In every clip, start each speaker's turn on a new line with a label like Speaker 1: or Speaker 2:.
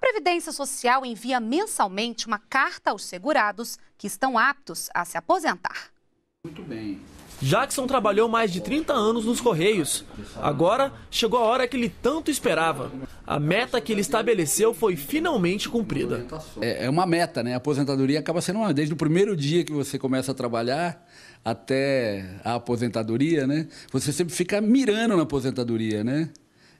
Speaker 1: Previdência Social envia mensalmente uma carta aos segurados que estão aptos a se aposentar. Muito
Speaker 2: bem. Jackson trabalhou mais de 30 anos nos Correios. Agora chegou a hora que ele tanto esperava. A meta que ele estabeleceu
Speaker 3: foi finalmente cumprida. É, é uma meta, né? A aposentadoria acaba sendo uma. Desde o primeiro dia que você começa a trabalhar até a aposentadoria, né? Você sempre fica mirando na aposentadoria, né?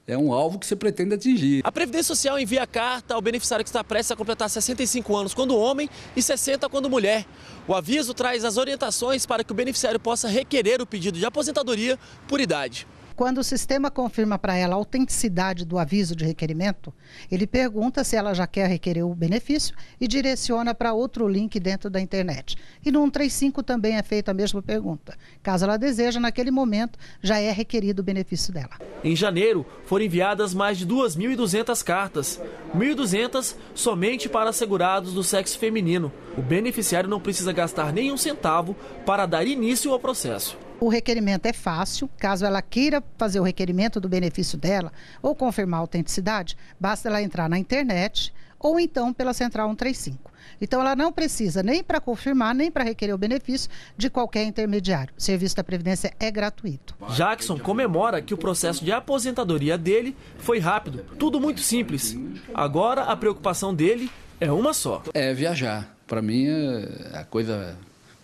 Speaker 3: é um alvo que você pretende atingir. A Previdência Social envia carta ao beneficiário que está prestes a completar 65 anos quando homem e 60 quando mulher.
Speaker 2: O aviso traz as orientações para que o beneficiário possa requerer o pedido de aposentadoria por idade.
Speaker 1: Quando o sistema confirma para ela a autenticidade do aviso de requerimento, ele pergunta se ela já quer requerer o benefício e direciona para outro link dentro da internet. E no 135 também é feita a mesma pergunta. Caso ela deseja, naquele momento já é requerido o benefício dela.
Speaker 2: Em janeiro, foram enviadas mais de 2.200 cartas, 1.200 somente para segurados do sexo feminino. O beneficiário não precisa gastar nenhum centavo para dar início ao processo
Speaker 1: o requerimento é fácil, caso ela queira fazer o requerimento do benefício dela ou confirmar a autenticidade, basta ela entrar na internet ou então pela Central 135. Então, ela não precisa nem para confirmar, nem para requerer o benefício de qualquer intermediário. O serviço da Previdência é gratuito.
Speaker 2: Jackson comemora que o processo de aposentadoria dele foi rápido, tudo muito simples.
Speaker 3: Agora, a preocupação dele é uma só: é viajar. Para mim, é a coisa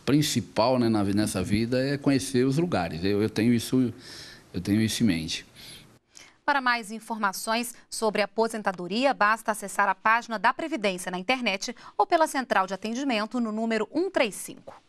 Speaker 3: principal né, na, nessa vida é conhecer os lugares. Eu, eu, tenho isso, eu tenho isso em mente.
Speaker 1: Para mais informações sobre aposentadoria, basta acessar a página da Previdência na internet ou pela central de atendimento no número 135.